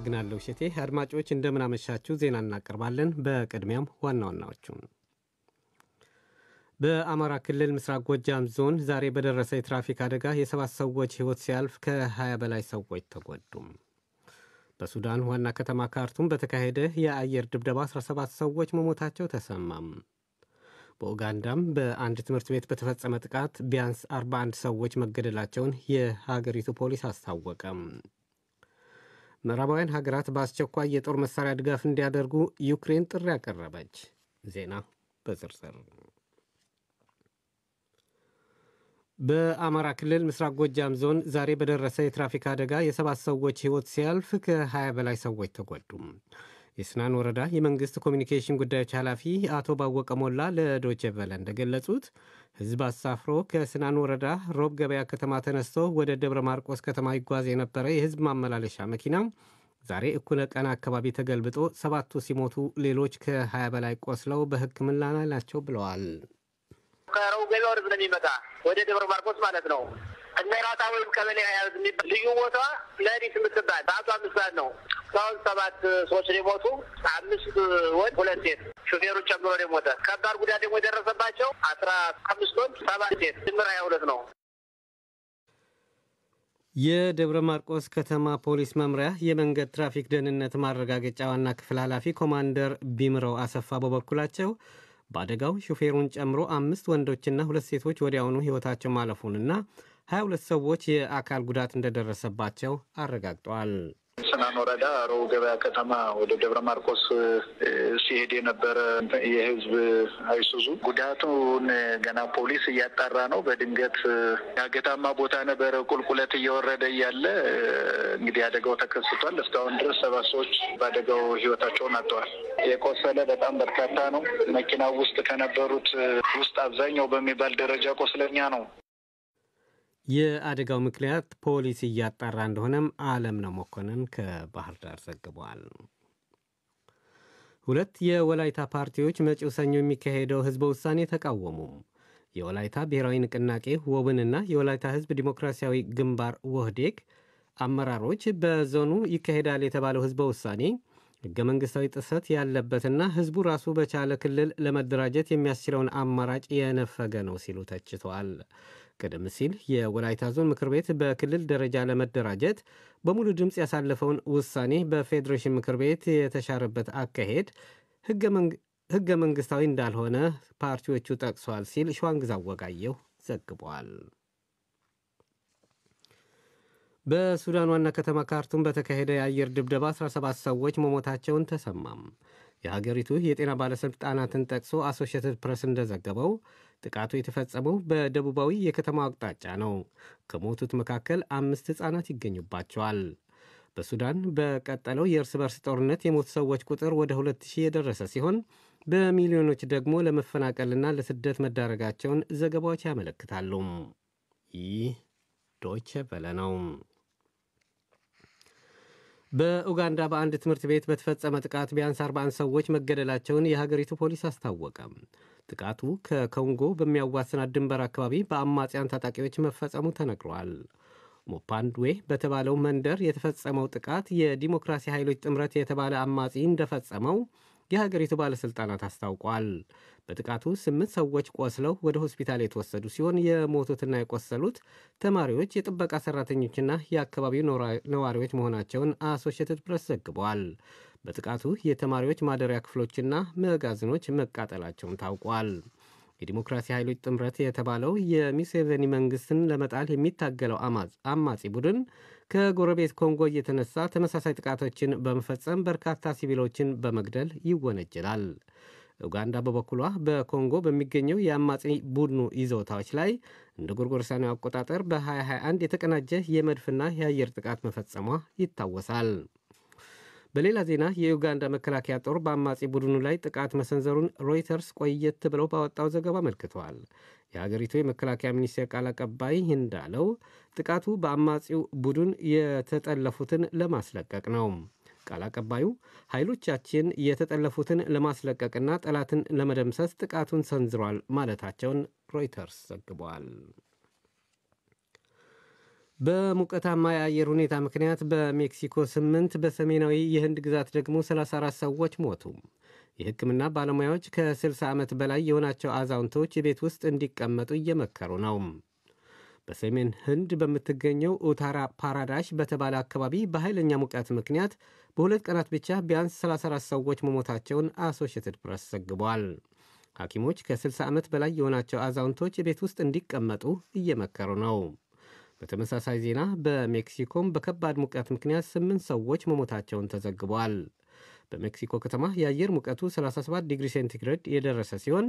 አመሰግናለሁ ሸቴ። አድማጮች እንደምናመሻችሁ ዜና እናቀርባለን። በቅድሚያም ዋና ዋናዎቹም በአማራ ክልል ምስራቅ ጎጃም ዞን ዛሬ በደረሰ የትራፊክ አደጋ የሰባት ሰዎች ሕይወት ሲያልፍ ከ20 በላይ ሰዎች ተጎዱም። በሱዳን ዋና ከተማ ካርቱም በተካሄደ የአየር ድብደባ 17 ሰዎች መሞታቸው ተሰማም። በኡጋንዳም በአንድ ትምህርት ቤት በተፈጸመ ጥቃት ቢያንስ 41 ሰዎች መገደላቸውን የሀገሪቱ ፖሊስ አስታወቀም። ምዕራባውያን ሀገራት በአስቸኳይ የጦር መሳሪያ ድጋፍ እንዲያደርጉ ዩክሬን ጥሪ አቀረበች። ዜና በዝርዝር በአማራ ክልል ምስራቅ ጎጃም ዞን ዛሬ በደረሰ የትራፊክ አደጋ የሰባት ሰዎች ሕይወት ሲያልፍ ከ20 በላይ ሰዎች ተጎዱም የስናን ወረዳ የመንግስት ኮሚኒኬሽን ጉዳዮች ኃላፊ አቶ ባወቀ ሞላ ለዶቼ ቨለ እንደገለጹት ህዝብ አሳፍሮ ከስናን ወረዳ ሮብ ገበያ ከተማ ተነስቶ ወደ ደብረ ማርቆስ ከተማ ይጓዝ የነበረ የህዝብ ማመላለሻ መኪና ዛሬ እኩለ ቀን አካባቢ ተገልብጦ ሰባቱ ሲሞቱ ሌሎች ከ20 በላይ ቆስለው በሕክምና ላይ ናቸው ብለዋል። ከረቡዕ ገበያ ወደ ደብረ ማርቆስ ማለት ነው እነራጣ ወይም ቀበሌ ያያዝ የሚባል ልዩ ቦታ ለሪት የምትባል በአቶ አምስት ነው። እስካሁን ሰባት ሰዎች የሞቱ አምስት ወንድ ሁለት ሴት ሹፌሩን ጨምሮ የሞተ ከባድ ጉዳት ደግሞ የደረሰባቸው አስራ አምስት ወንድ ሰባት ሴት ድምር ሀያ ሁለት ነው። የደብረ ማርቆስ ከተማ ፖሊስ መምሪያ የመንገድ ትራፊክ ደህንነት ማረጋገጫ ዋና ክፍል ኃላፊ ኮማንደር ቢምረው አሰፋ በበኩላቸው በአደጋው ሹፌሩን ጨምሮ አምስት ወንዶችና ሁለት ሴቶች ወዲያውኑ ሕይወታቸው ማለፉንና 22 ሰዎች የአካል ጉዳት እንደደረሰባቸው አረጋግጠዋል። ስናን ወረዳ ረቡዕ ገበያ ከተማ ወደ ደብረ ማርቆስ ሲሄድ የነበረ የህዝብ አይሱዙ ጉዳቱን ገና ፖሊስ እያጣራ ነው። በድንገት ያገታማ ቦታ ነበረ። ቁልቁለት እየወረደ እያለ እንግዲህ አደጋው ተከስቷል። እስካሁን ድረስ ሰባት ሰዎች በአደጋው ህይወታቸውን አጥተዋል። የቆሰለ በጣም በርካታ ነው። መኪና ውስጥ ከነበሩት ውስጥ አብዛኛው በሚባል ደረጃ ቆስለኛ ነው። የአደጋው ምክንያት ፖሊስ እያጣራ እንደሆነም አለም ነው መኮንን ከባህር ዳር ዘግቧል። ሁለት የወላይታ ፓርቲዎች መጪው ሰኞ የሚካሄደው ህዝበ ውሳኔ ተቃወሙ። የወላይታ ብሔራዊ ንቅናቄ ወብንና የወላይታ ህዝብ ዲሞክራሲያዊ ግንባር ወህዴግ አመራሮች በዞኑ ይካሄዳል የተባለው ህዝበ ውሳኔ ህገ መንግሥታዊ ጥሰት ያለበትና ህዝቡ ራሱ በቻለ ክልል ለመደራጀት የሚያስችለውን አማራጭ የነፈገ ነው ሲሉ ተችተዋል። ቀደም ሲል የወላይታ ዞን ምክር ቤት በክልል ደረጃ ለመደራጀት በሙሉ ድምፅ ያሳለፈውን ውሳኔ በፌዴሬሽን ምክር ቤት የተሻረበት አካሄድ ህገ መንግስታዊ እንዳልሆነ ፓርቲዎቹ ጠቅሷል ሲል ሸዋንግዛው ወጋየሁ ዘግቧል። በሱዳን ዋና ከተማ ካርቱም በተካሄደ የአየር ድብደባ 17 ሰዎች መሞታቸውን ተሰማም። የሀገሪቱ የጤና ባለሥልጣናትን ጠቅሶ አሶሽትድ ፕሬስ እንደዘገበው ጥቃቱ የተፈጸመው በደቡባዊ የከተማው አቅጣጫ ነው። ከሞቱት መካከል አምስት ሕፃናት ይገኙባቸዋል። በሱዳን በቀጠለው የእርስ በርስ ጦርነት የሞቱ ሰዎች ቁጥር ወደ 2000 የደረሰ ሲሆን በሚሊዮኖች ደግሞ ለመፈናቀልና ለስደት መዳረጋቸውን ዘገባዎች ያመለክታሉ። ይህ ዶይቼ ቬለ ነው። በኡጋንዳ በአንድ ትምህርት ቤት በተፈጸመ ጥቃት ቢያንስ 41 ሰዎች መገደላቸውን የሀገሪቱ ፖሊስ አስታወቀ። ጥቃቱ ከኮንጎ በሚያዋስናት ድንበር አካባቢ በአማጽያን ታጣቂዎች መፈጸሙ ተነግሯል። ሞፓንድዌ በተባለው መንደር የተፈጸመው ጥቃት የዲሞክራሲ ኃይሎች ጥምረት የተባለ አማጺ እንደፈጸመው የሀገሪቱ ባለሥልጣናት አስታውቋል። በጥቃቱ ስምንት ሰዎች ቆስለው ወደ ሆስፒታል የተወሰዱ ሲሆን የሞቱትና የቆሰሉት ተማሪዎች፣ የጥበቃ ሠራተኞችና የአካባቢው ነዋሪዎች መሆናቸውን አሶሺየትድ ፕሬስ ዘግቧል። በጥቃቱ የተማሪዎች ማደሪያ ክፍሎችና መጋዘኖች መቃጠላቸውን ታውቋል። የዲሞክራሲ ኃይሎች ጥምረት የተባለው የሚሴቬኒ መንግስትን ለመጣል የሚታገለው አማጺ ቡድን ከጎረቤት ኮንጎ እየተነሳ ተመሳሳይ ጥቃቶችን በመፈጸም በርካታ ሲቪሎችን በመግደል ይወነጀላል። ኡጋንዳ በበኩሏ በኮንጎ በሚገኘው የአማጺ ቡድኑ ይዞታዎች ላይ እንደ ጎርጎሮሳውያኑ አቆጣጠር በ2021 የተቀናጀ የመድፍና የአየር ጥቃት መፈጸሟ ይታወሳል። በሌላ ዜና የዩጋንዳ መከላከያ ጦር በአማጺ ቡድኑ ላይ ጥቃት መሰንዘሩን ሮይተርስ ቆየት ብለው ባወጣው ዘገባ አመልክተዋል። የሀገሪቱ የመከላከያ ሚኒስቴር ቃል አቀባይ እንዳለው ጥቃቱ በአማጺው ቡድን የተጠለፉትን ለማስለቀቅ ነው። ቃል አቀባዩ ኃይሎቻችን የተጠለፉትን ለማስለቀቅና ጠላትን ለመደምሰስ ጥቃቱን ሰንዝሯል ማለታቸውን ሮይተርስ ዘግቧል። በሙቀታማ የአየር ሁኔታ ምክንያት በሜክሲኮ ስምንት በሰሜናዊ የህንድ ግዛት ደግሞ 34 ሰዎች ሞቱ። የሕክምና ባለሙያዎች ከ60 ዓመት በላይ የሆናቸው አዛውንቶች ቤት ውስጥ እንዲቀመጡ እየመከሩ ነው። በሰሜን ህንድ በምትገኘው ኡታራ ፓራዳሽ በተባለ አካባቢ በኃይለኛ ሙቀት ምክንያት በሁለት ቀናት ብቻ ቢያንስ 34 ሰዎች መሞታቸውን አሶሽትድ ፕረስ ዘግቧል። ሐኪሞች ከ60 ዓመት በላይ የሆናቸው አዛውንቶች ቤት ውስጥ እንዲቀመጡ እየመከሩ ነው። በተመሳሳይ ዜና በሜክሲኮም በከባድ ሙቀት ምክንያት ስምንት ሰዎች መሞታቸውን ተዘግቧል። በሜክሲኮ ከተማ የአየር ሙቀቱ 37 ዲግሪ ሴንቲግሬድ የደረሰ ሲሆን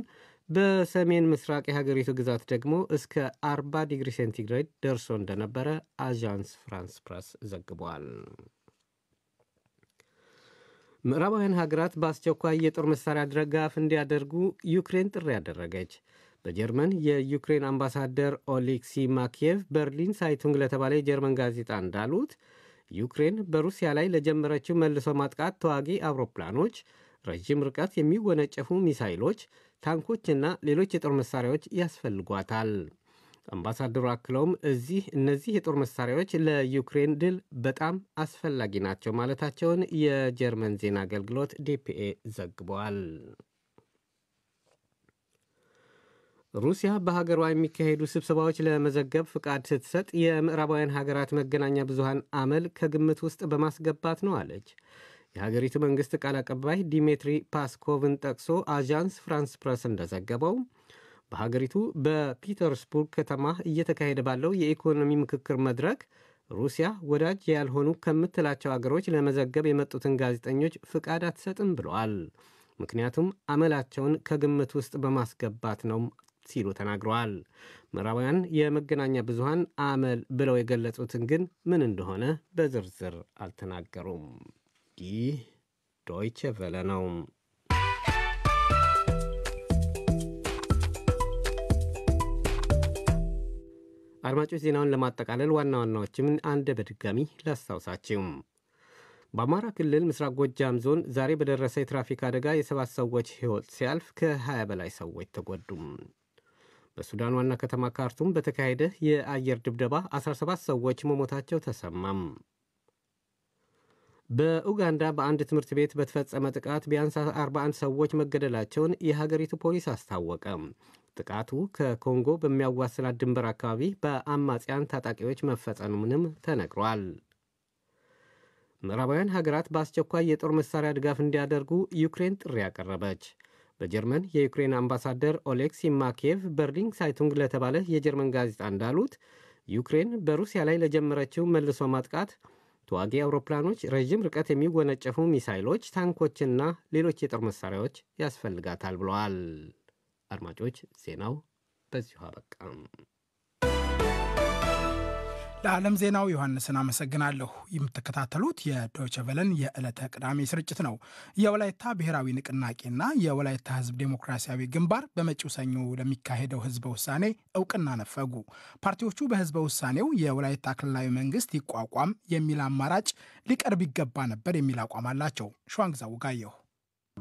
በሰሜን ምስራቅ የሀገሪቱ ግዛት ደግሞ እስከ 40 ዲግሪ ሴንቲግሬድ ደርሶ እንደነበረ አዣንስ ፍራንስ ፕረስ ዘግቧል። ምዕራባውያን ሀገራት በአስቸኳይ የጦር መሳሪያ ድጋፍ እንዲያደርጉ ዩክሬን ጥሪ ያደረገች በጀርመን የዩክሬን አምባሳደር ኦሌክሲ ማኪየቭ በርሊን ሳይቱንግ ለተባለ የጀርመን ጋዜጣ እንዳሉት ዩክሬን በሩሲያ ላይ ለጀመረችው መልሶ ማጥቃት ተዋጊ አውሮፕላኖች፣ ረዥም ርቀት የሚወነጨፉ ሚሳይሎች፣ ታንኮችና ሌሎች የጦር መሳሪያዎች ያስፈልጓታል። አምባሳደሩ አክለውም እዚህ እነዚህ የጦር መሳሪያዎች ለዩክሬን ድል በጣም አስፈላጊ ናቸው ማለታቸውን የጀርመን ዜና አገልግሎት ዲፒኤ ዘግቧል። ሩሲያ በሀገሯ የሚካሄዱ ስብሰባዎች ለመዘገብ ፍቃድ ስትሰጥ የምዕራባውያን ሀገራት መገናኛ ብዙሃን አመል ከግምት ውስጥ በማስገባት ነው አለች። የሀገሪቱ መንግሥት ቃል አቀባይ ዲሜትሪ ፓስኮቭን ጠቅሶ አዣንስ ፍራንስ ፕረስ እንደዘገበው በሀገሪቱ በፒተርስቡርግ ከተማ እየተካሄደ ባለው የኢኮኖሚ ምክክር መድረክ ሩሲያ ወዳጅ ያልሆኑ ከምትላቸው አገሮች ለመዘገብ የመጡትን ጋዜጠኞች ፍቃድ አትሰጥም ብለዋል። ምክንያቱም አመላቸውን ከግምት ውስጥ በማስገባት ነው ሲሉ ተናግረዋል። ምዕራባውያን የመገናኛ ብዙሃን አመል ብለው የገለጹትን ግን ምን እንደሆነ በዝርዝር አልተናገሩም። ይህ ዶይቸ ቨለ ነው። አድማጮች ዜናውን ለማጠቃለል ዋና ዋናዎችም አንድ በድጋሚ ላስታውሳችው። በአማራ ክልል ምስራቅ ጎጃም ዞን ዛሬ በደረሰ የትራፊክ አደጋ የሰባት ሰዎች ሕይወት ሲያልፍ ከ20 በላይ ሰዎች ተጎዱም። በሱዳን ዋና ከተማ ካርቱም በተካሄደ የአየር ድብደባ 17 ሰዎች መሞታቸው ተሰማም። በኡጋንዳ በአንድ ትምህርት ቤት በተፈጸመ ጥቃት ቢያንስ 41 ሰዎች መገደላቸውን የሀገሪቱ ፖሊስ አስታወቀ። ጥቃቱ ከኮንጎ በሚያዋስናት ድንበር አካባቢ በአማጽያን ታጣቂዎች መፈጸሙንም ተነግሯል። ምዕራባውያን ሀገራት በአስቸኳይ የጦር መሳሪያ ድጋፍ እንዲያደርጉ ዩክሬን ጥሪ አቀረበች። በጀርመን የዩክሬን አምባሳደር ኦሌክሲ ማኬቭ በርሊንግ ሳይቱንግ ለተባለ የጀርመን ጋዜጣ እንዳሉት ዩክሬን በሩሲያ ላይ ለጀመረችው መልሶ ማጥቃት ተዋጊ አውሮፕላኖች፣ ረዥም ርቀት የሚወነጨፉ ሚሳይሎች፣ ታንኮችና ሌሎች የጦር መሳሪያዎች ያስፈልጋታል ብለዋል። አድማጮች ዜናው በዚሁ አበቃም። ለዓለም ዜናው ዮሐንስን አመሰግናለሁ። የምትከታተሉት የዶይቸ ቨለን የዕለተ ቅዳሜ ስርጭት ነው። የወላይታ ብሔራዊ ንቅናቄና የወላይታ ህዝብ ዴሞክራሲያዊ ግንባር በመጪው ሰኞ ለሚካሄደው ህዝበ ውሳኔ እውቅና ነፈጉ። ፓርቲዎቹ በህዝበ ውሳኔው የወላይታ ክልላዊ መንግስት ይቋቋም የሚል አማራጭ ሊቀርብ ይገባ ነበር የሚል አቋም አላቸው። ሸዋንግዛ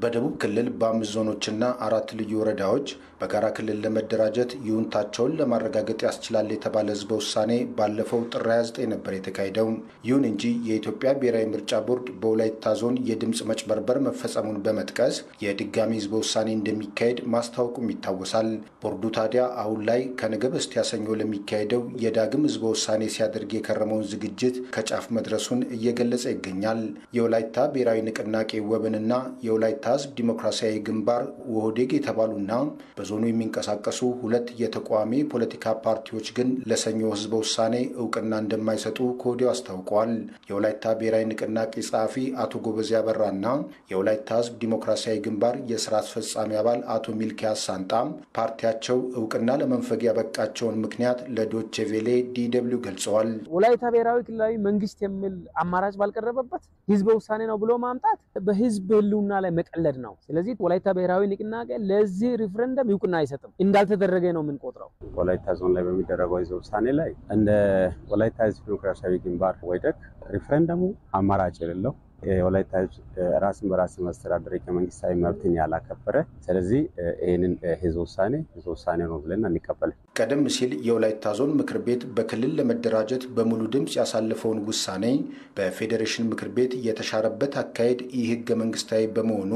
በደቡብ ክልል በአምስት ዞኖችና አራት ልዩ ወረዳዎች በጋራ ክልል ለመደራጀት ይሁንታቸውን ለማረጋገጥ ያስችላል የተባለ ህዝበ ውሳኔ ባለፈው ጥር 29 ነበር የተካሄደው። ይሁን እንጂ የኢትዮጵያ ብሔራዊ ምርጫ ቦርድ በወላይታ ዞን የድምፅ መጭበርበር መፈጸሙን በመጥቀስ የድጋሚ ህዝበ ውሳኔ እንደሚካሄድ ማስታወቁም ይታወሳል። ቦርዱ ታዲያ አሁን ላይ ከነገ በስቲያ ሰኞ ለሚካሄደው የዳግም ህዝበ ውሳኔ ሲያደርግ የከረመውን ዝግጅት ከጫፍ መድረሱን እየገለጸ ይገኛል። የወላይታ ብሔራዊ ንቅናቄ ወብንና የወላይታ ህዝብ ዲሞክራሲያዊ ግንባር ወህዴግ የተባሉና በዞኑ የሚንቀሳቀሱ ሁለት የተቃዋሚ ፖለቲካ ፓርቲዎች ግን ለሰኞ ህዝበ ውሳኔ እውቅና እንደማይሰጡ ከወዲያው አስታውቀዋል። የወላይታ ብሔራዊ ንቅናቄ ጸሐፊ አቶ ጎበዜ አበራና የወላይታ ህዝብ ዲሞክራሲያዊ ግንባር የስራ አስፈጻሚ አባል አቶ ሚልኪያስ ሳንጣ ፓርቲያቸው እውቅና ለመንፈግ ያበቃቸውን ምክንያት ለዶቼ ቬሌ ዲደብሊው ገልጸዋል። ወላይታ ብሔራዊ ክልላዊ መንግስት የሚል አማራጭ ባልቀረበበት ህዝበ ውሳኔ ነው ብሎ ማምጣት በህዝብ ህልውና ላይ መቀለድ ነው። ስለዚህ ወላይታ ብሔራዊ ንቅናቄ ለዚህ ሪፍረንደም ይውቅና አይሰጥም፣ እንዳልተደረገ ነው የምንቆጥረው። ወላይታ ዞን ላይ በሚደረገው ህዝብ ውሳኔ ላይ እንደ ወላይታ ህዝብ ዲሞክራሲያዊ ግንባር ወይደግ ሪፍረንደሙ አማራጭ የሌለው የወላይታ ራስን በራስ ማስተዳደር ህገ መንግስታዊ መብትን ያላከበረ፣ ስለዚህ ይህንን ህዝብ ውሳኔ ህዝብ ውሳኔ ነው ብለን አንቀበልም። ቀደም ሲል የወላይታ ዞን ምክር ቤት በክልል ለመደራጀት በሙሉ ድምፅ ያሳለፈውን ውሳኔ በፌዴሬሽን ምክር ቤት የተሻረበት አካሄድ ይህ ህገ መንግስታዊ በመሆኑ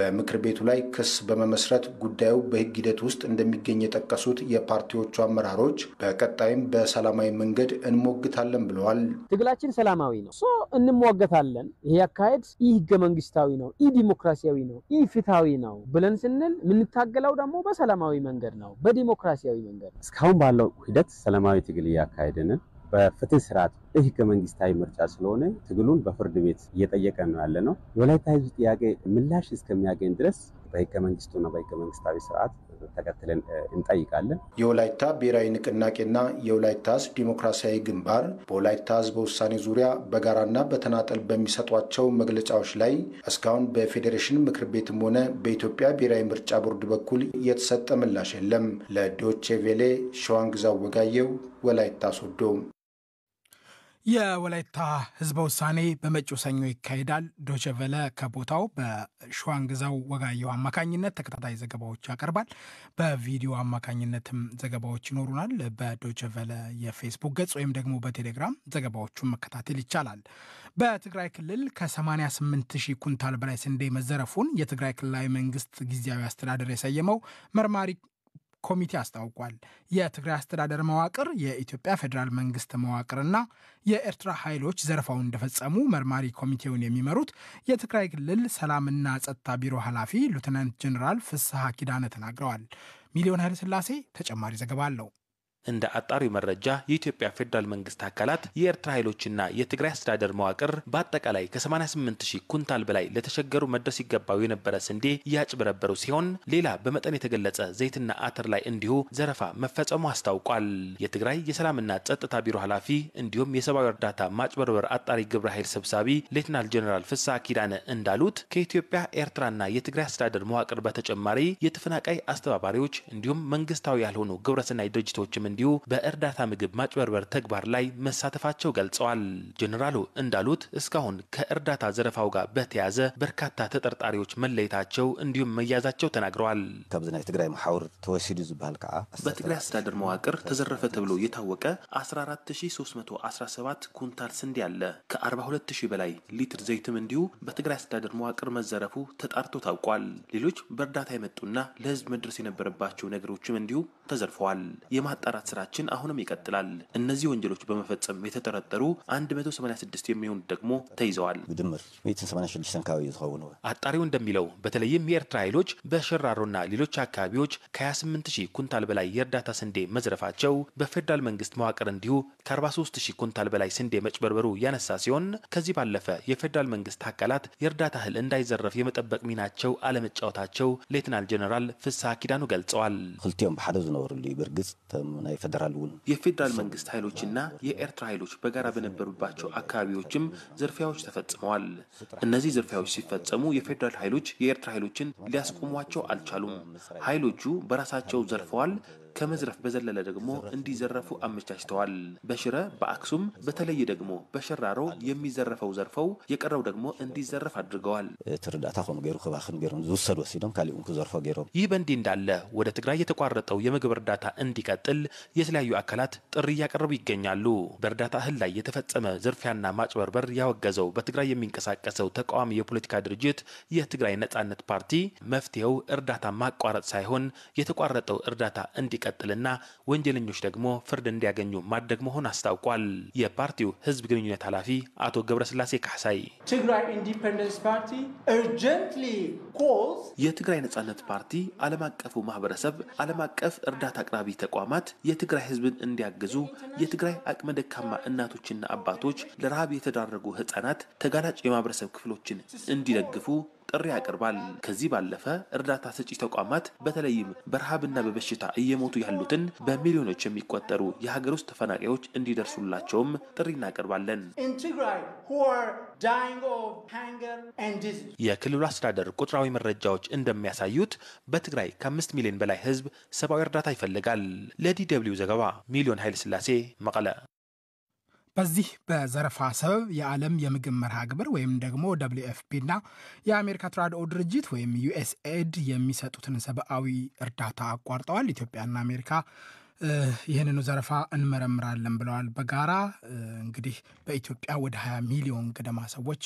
በምክር ቤቱ ላይ ክስ በመመስረት ጉዳዩ በህግ ሂደት ውስጥ እንደሚገኝ የጠቀሱት የፓርቲዎቹ አመራሮች በቀጣይም በሰላማዊ መንገድ እንሞግታለን ብለዋል። ትግላችን ሰላማዊ ነው፣ እንሞገታለን። አካሄድ ኢ ህገ መንግስታዊ ነው፣ ኢ ዲሞክራሲያዊ ነው፣ ይህ ፍትሃዊ ነው ብለን ስንል የምንታገለው ደግሞ በሰላማዊ መንገድ ነው፣ በዲሞክራሲያዊ መንገድ እስካሁን ባለው ሂደት ሰላማዊ ትግል እያካሄድን በፍትህ ስርዓት ህገ መንግስታዊ ምርጫ ስለሆነ ትግሉን በፍርድ ቤት እየጠየቀ ነው ያለ ነው። የወላይታ ህዝብ ጥያቄ ምላሽ እስከሚያገኝ ድረስ በህገ መንግስቱና በህገ መንግስታዊ ስርዓት ተከትለን እንጠይቃለን። የወላይታ ብሔራዊ ንቅናቄና የወላይታ ህዝብ ዲሞክራሲያዊ ግንባር በወላይታ ህዝብ ውሳኔ ዙሪያ በጋራና በተናጠል በሚሰጧቸው መግለጫዎች ላይ እስካሁን በፌዴሬሽን ምክር ቤትም ሆነ በኢትዮጵያ ብሔራዊ ምርጫ ቦርድ በኩል የተሰጠ ምላሽ የለም። ለዶቼ ቬሌ ሸዋንግዛ ወጋየው ወላይታ ሶዶ የወላይታ ህዝበ ውሳኔ በመጪው ሰኞ ይካሄዳል። ዶቸቨለ ከቦታው በሸዋንግዛው ወጋየሁ አማካኝነት ተከታታይ ዘገባዎች ያቀርባል። በቪዲዮ አማካኝነትም ዘገባዎች ይኖሩናል። በዶቸቨለ የፌስቡክ ገጽ ወይም ደግሞ በቴሌግራም ዘገባዎቹን መከታተል ይቻላል። በትግራይ ክልል ከ88 ሺህ ኩንታል በላይ ስንዴ መዘረፉን የትግራይ ክልላዊ መንግስት ጊዜያዊ አስተዳደር የሰየመው መርማሪ ኮሚቴ አስታውቋል። የትግራይ አስተዳደር መዋቅር፣ የኢትዮጵያ ፌዴራል መንግስት መዋቅርና የኤርትራ ኃይሎች ዘረፋውን እንደፈጸሙ መርማሪ ኮሚቴውን የሚመሩት የትግራይ ክልል ሰላምና ጸጥታ ቢሮ ኃላፊ ሉትናንት ጀኔራል ፍስሐ ኪዳነ ተናግረዋል። ሚሊዮን ስላሴ ተጨማሪ ዘገባ አለው። እንደ አጣሪው መረጃ የኢትዮጵያ ፌዴራል መንግስት አካላት የኤርትራ ኃይሎችና የትግራይ አስተዳደር መዋቅር በአጠቃላይ ከ88 ሺህ ኩንታል በላይ ለተቸገሩ መድረስ ይገባው የነበረ ስንዴ እያጭበረበሩ ሲሆን ሌላ በመጠን የተገለጸ ዘይትና አተር ላይ እንዲሁ ዘረፋ መፈጸሙ አስታውቋል። የትግራይ የሰላምና ጸጥታ ቢሮ ኃላፊ እንዲሁም የሰብአዊ እርዳታ ማጭበርበር አጣሪ ግብረ ኃይል ሰብሳቢ ሌትናል ጀኔራል ፍስሐ ኪዳነ እንዳሉት ከኢትዮጵያ ኤርትራና የትግራይ አስተዳደር መዋቅር በተጨማሪ የተፈናቃይ አስተባባሪዎች እንዲሁም መንግስታዊ ያልሆኑ ግብረሰናይ ድርጅቶችም እንዲሁ በእርዳታ ምግብ ማጭበርበር ተግባር ላይ መሳተፋቸው ገልጸዋል። ጀኔራሉ እንዳሉት እስካሁን ከእርዳታ ዘረፋው ጋር በተያዘ በርካታ ተጠርጣሪዎች መለየታቸው እንዲሁም መያዛቸው ተናግረዋል። በትግራይ አስተዳደር መዋቅር ተዘረፈ ተብሎ የታወቀ 14317 ኩንታል ስንዴ አለ። ከ42000 በላይ ሊትር ዘይትም እንዲሁ በትግራይ አስተዳደር መዋቅር መዘረፉ ተጣርቶ ታውቋል። ሌሎች በእርዳታ የመጡና ለህዝብ መድረስ የነበረባቸው ነገሮችም እንዲሁ ተዘርፈዋል። የማጣራት የማጣራት ስራችን አሁንም ይቀጥላል። እነዚህ ወንጀሎች በመፈጸም የተጠረጠሩ 186 የሚሆኑ ደግሞ ተይዘዋል። አጣሪው እንደሚለው በተለይም የኤርትራ ኃይሎች በሸራሮና ሌሎች አካባቢዎች ከ28 ሺህ ኩንታል በላይ የእርዳታ ስንዴ መዝረፋቸው በፌዴራል መንግስት መዋቅር እንዲሁ ከ43 ሺህ ኩንታል በላይ ስንዴ መጭበርበሩ ያነሳ ሲሆን ከዚህ ባለፈ የፌዴራል መንግስት አካላት የእርዳታ እህል እንዳይዘረፍ የመጠበቅ ሚናቸው አለመጫወታቸው ሌትናል ጀነራል ፍስሐ ኪዳኑ ገልጸዋል። ክልቲኦም ብሓደ ዝነበሩ ብርግጽ የፌዴራል ውል የፌዴራል መንግስት ኃይሎችና የኤርትራ ኃይሎች በጋራ በነበሩባቸው አካባቢዎችም ዝርፊያዎች ተፈጽመዋል። እነዚህ ዝርፊያዎች ሲፈጸሙ የፌዴራል ኃይሎች የኤርትራ ኃይሎችን ሊያስቆሟቸው አልቻሉም። ኃይሎቹ በራሳቸው ዘርፈዋል፣ ከመዝረፍ በዘለለ ደግሞ እንዲዘረፉ አመቻችተዋል። በሽረ በአክሱም በተለይ ደግሞ በሸራሮ የሚዘረፈው ዘርፈው የቀረው ደግሞ እንዲዘረፍ አድርገዋል። እቲ ርዳእታ ከምኡ ገይሩ ክባክን ገይሮም ዝውሰድ ወሲዶም ካሊኡን ክዘርፎ ገይሮም። ይህ በእንዲህ እንዳለ ወደ ትግራይ የተቋረጠው የምግብ እርዳታ እንዲቀጥል የተለያዩ አካላት ጥሪ እያቀረቡ ይገኛሉ። በእርዳታ እህል ላይ የተፈጸመ ዝርፊያና ማጭበርበር ያወገዘው በትግራይ የሚንቀሳቀሰው ተቃዋሚ የፖለቲካ ድርጅት የትግራይ ነጻነት ፓርቲ መፍትሄው እርዳታ ማቋረጥ ሳይሆን የተቋረጠው እርዳታ እንዲ እንዲቀጥልና ወንጀለኞች ደግሞ ፍርድ እንዲያገኙ ማድረግ መሆን አስታውቋል። የፓርቲው ህዝብ ግንኙነት ኃላፊ አቶ ገብረስላሴ ካሳይ ትግራይ ኢንዲፐንደንስ ፓርቲ እርጀንትሊ ኮልስ የትግራይ ነጻነት ፓርቲ ዓለም አቀፉ ማህበረሰብ፣ ዓለም አቀፍ እርዳታ አቅራቢ ተቋማት የትግራይ ህዝብን እንዲያግዙ የትግራይ አቅመ ደካማ እናቶችና አባቶች፣ ለረሃብ የተዳረጉ ህጻናት፣ ተጋላጭ የማህበረሰብ ክፍሎችን እንዲደግፉ ጥሪ ያቀርባል። ከዚህ ባለፈ እርዳታ ሰጪ ተቋማት በተለይም በረሃብና በበሽታ እየሞቱ ያሉትን በሚሊዮኖች የሚቆጠሩ የሀገር ውስጥ ተፈናቃዮች እንዲደርሱላቸውም ጥሪ እናቀርባለን። የክልሉ አስተዳደር ቁጥራዊ መረጃዎች እንደሚያሳዩት በትግራይ ከአምስት ሚሊዮን በላይ ህዝብ ሰብአዊ እርዳታ ይፈልጋል። ለዲ ደብልዩ ዘገባ ሚሊዮን ኃይለ ስላሴ መቀለ በዚህ በዘረፋ ሰበብ የዓለም የምግብ መርሃ ግብር ወይም ደግሞ ደብሊው ፒ እና የአሜሪካ ትራድኦ ድርጅት ወይም ዩኤስኤድ የሚሰጡትን ሰብአዊ እርዳታ አቋርጠዋል። ኢትዮጵያና አሜሪካ ይህንኑ ዘረፋ እንመረምራለን ብለዋል። በጋራ እንግዲህ በኢትዮጵያ ወደ 20 ሚሊዮን ገደማ ሰዎች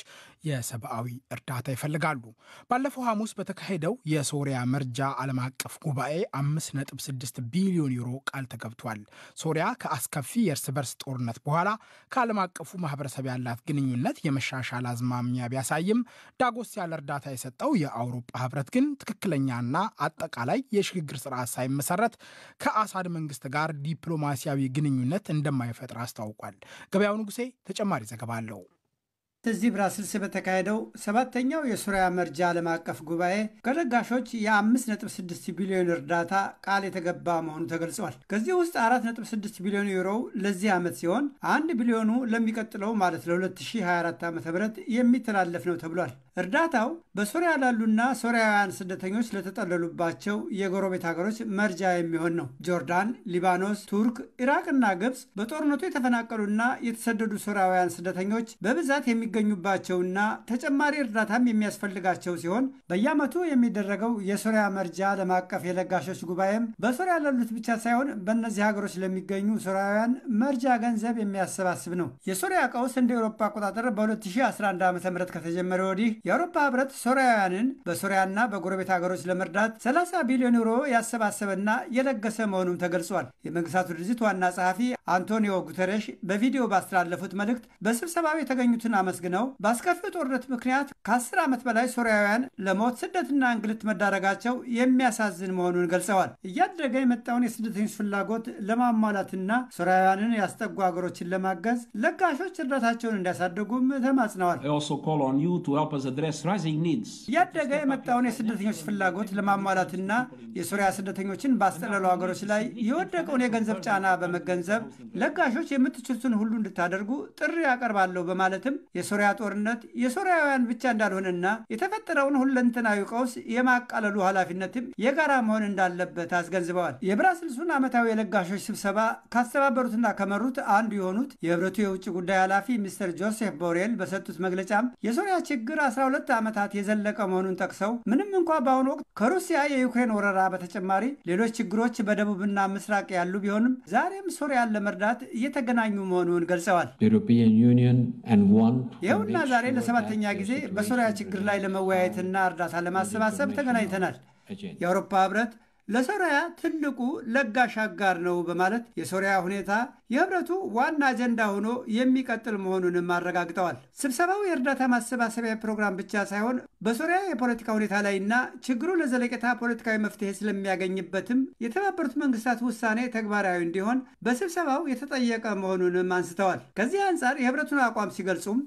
የሰብአዊ እርዳታ ይፈልጋሉ። ባለፈው ሐሙስ በተካሄደው የሶሪያ መርጃ ዓለም አቀፍ ጉባኤ 5.6 ቢሊዮን ዩሮ ቃል ተገብቷል። ሶሪያ ከአስከፊ የእርስ በርስ ጦርነት በኋላ ከዓለም አቀፉ ማህበረሰብ ያላት ግንኙነት የመሻሻል አዝማሚያ ቢያሳይም ዳጎስ ያለ እርዳታ የሰጠው የአውሮፓ ህብረት ግን ትክክለኛና አጠቃላይ የሽግግር ስርዓት ሳይመሰረት ከአሳድ መንግስት ጋር ዲፕሎማሲያዊ ግንኙነት እንደማይፈጥር አስታውቋል። ገበያው ንጉሴ ተጨማሪ ዘገባ አለው። እዚህ ብራስልስ በተካሄደው ሰባተኛው የሱሪያ መርጃ ዓለም አቀፍ ጉባኤ ከለጋሾች የ5.6 ቢሊዮን እርዳታ ቃል የተገባ መሆኑ ተገልጿል። ከዚህ ውስጥ 4.6 ቢሊዮን ዩሮው ለዚህ ዓመት ሲሆን አንድ ቢሊዮኑ ለሚቀጥለው ማለት ለ2024 ዓ ም የሚተላለፍ ነው ተብሏል። እርዳታው በሱሪያ ላሉና ሶሪያውያን ስደተኞች ለተጠለሉባቸው የጎረቤት ሀገሮች መርጃ የሚሆን ነው። ጆርዳን፣ ሊባኖስ፣ ቱርክ፣ ኢራቅና ግብፅ በጦርነቱ የተፈናቀሉና የተሰደዱ ሶሪያውያን ስደተኞች በብዛት የሚ የሚገኙባቸውና ተጨማሪ እርዳታም የሚያስፈልጋቸው ሲሆን በየዓመቱ የሚደረገው የሶሪያ መርጃ ዓለም አቀፍ የለጋሾች ጉባኤም በሶሪያ ላሉት ብቻ ሳይሆን በእነዚህ ሀገሮች ለሚገኙ ሶሪያውያን መርጃ ገንዘብ የሚያሰባስብ ነው። የሶሪያ ቀውስ እንደ ኤሮፓ አቆጣጠር በ2011 ዓ ም ከተጀመረ ወዲህ የአውሮፓ ህብረት ሶሪያውያንን በሶሪያና በጎረቤት ሀገሮች ለመርዳት 30 ቢሊዮን ዩሮ ያሰባሰበና የለገሰ መሆኑም ተገልጿል። የመንግስታቱ ድርጅት ዋና ጸሐፊ አንቶኒዮ ጉተረሽ በቪዲዮ ባስተላለፉት መልእክት በስብሰባው የተገኙትን አመ አመስግነው በአስከፊው ጦርነት ምክንያት ከአስር ዓመት በላይ ሶሪያውያን ለሞት ስደትና እንግልት መዳረጋቸው የሚያሳዝን መሆኑን ገልጸዋል። እያደገ የመጣውን የስደተኞች ፍላጎት ለማሟላትና ሶሪያውያንን ያስጠጉ ሀገሮችን ለማገዝ ለጋሾች እርዳታቸውን እንዲያሳድጉም ተማጽነዋል። እያደገ የመጣውን የስደተኞች ፍላጎት ለማሟላትና የሶሪያ ስደተኞችን ባስጠለሉ ሀገሮች ላይ የወደቀውን የገንዘብ ጫና በመገንዘብ ለጋሾች የምትችሉትን ሁሉ እንድታደርጉ ጥሪ ያቀርባለሁ በማለትም የሶሪያ ጦርነት የሶሪያውያን ብቻ እንዳልሆነና የተፈጠረውን ሁለንተናዊ ቀውስ የማቃለሉ ኃላፊነትም የጋራ መሆን እንዳለበት አስገንዝበዋል። የብራስልሱን ዓመታዊ የለጋሾች ስብሰባ ካስተባበሩትና ከመሩት አንዱ የሆኑት የህብረቱ የውጭ ጉዳይ ኃላፊ ሚስተር ጆሴፍ ቦሬል በሰጡት መግለጫም የሶሪያ ችግር 12 ዓመታት የዘለቀ መሆኑን ጠቅሰው ምንም እንኳ በአሁኑ ወቅት ከሩሲያ የዩክሬን ወረራ በተጨማሪ ሌሎች ችግሮች በደቡብና ምስራቅ ያሉ ቢሆንም ዛሬም ሶሪያን ለመርዳት እየተገናኙ መሆኑን ገልጸዋል። ይኸውና ዛሬ ለሰባተኛ ጊዜ በሶሪያ ችግር ላይ ለመወያየትና እርዳታ ለማሰባሰብ ተገናኝተናል። የአውሮፓ ህብረት ለሶሪያ ትልቁ ለጋሽ አጋር ነው በማለት የሶሪያ ሁኔታ የህብረቱ ዋና አጀንዳ ሆኖ የሚቀጥል መሆኑንም አረጋግጠዋል። ስብሰባው የእርዳታ ማሰባሰቢያ ፕሮግራም ብቻ ሳይሆን በሶሪያ የፖለቲካ ሁኔታ ላይና ችግሩ ለዘለቄታ ፖለቲካዊ መፍትሄ ስለሚያገኝበትም የተባበሩት መንግስታት ውሳኔ ተግባራዊ እንዲሆን በስብሰባው የተጠየቀ መሆኑንም አንስተዋል። ከዚህ አንጻር የህብረቱን አቋም ሲገልጹም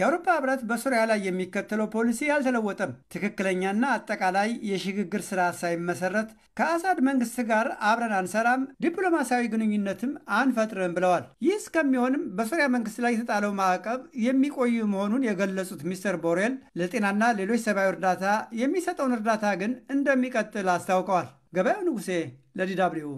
የአውሮፓ ህብረት በሶሪያ ላይ የሚከተለው ፖሊሲ አልተለወጠም፣ ትክክል መካከለኛና አጠቃላይ የሽግግር ስራ ሳይመሰረት ከአሳድ መንግስት ጋር አብረን አንሰራም፣ ዲፕሎማሲያዊ ግንኙነትም አንፈጥርም ብለዋል። ይህ እስከሚሆንም በሶሪያ መንግስት ላይ የተጣለው ማዕቀብ የሚቆዩ መሆኑን የገለጹት ሚስተር ቦሬል ለጤናና ሌሎች ሰብአዊ እርዳታ የሚሰጠውን እርዳታ ግን እንደሚቀጥል አስታውቀዋል። ገበያው ንጉሴ ለዲ ደብልዩ